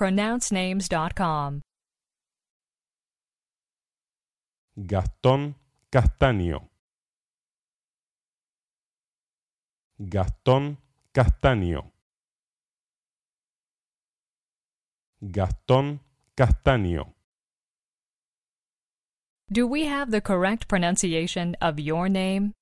pronouncenames.com. Gastón Castaño. Gastón Castaño. Gastón Castaño. Do we have the correct pronunciation of your name?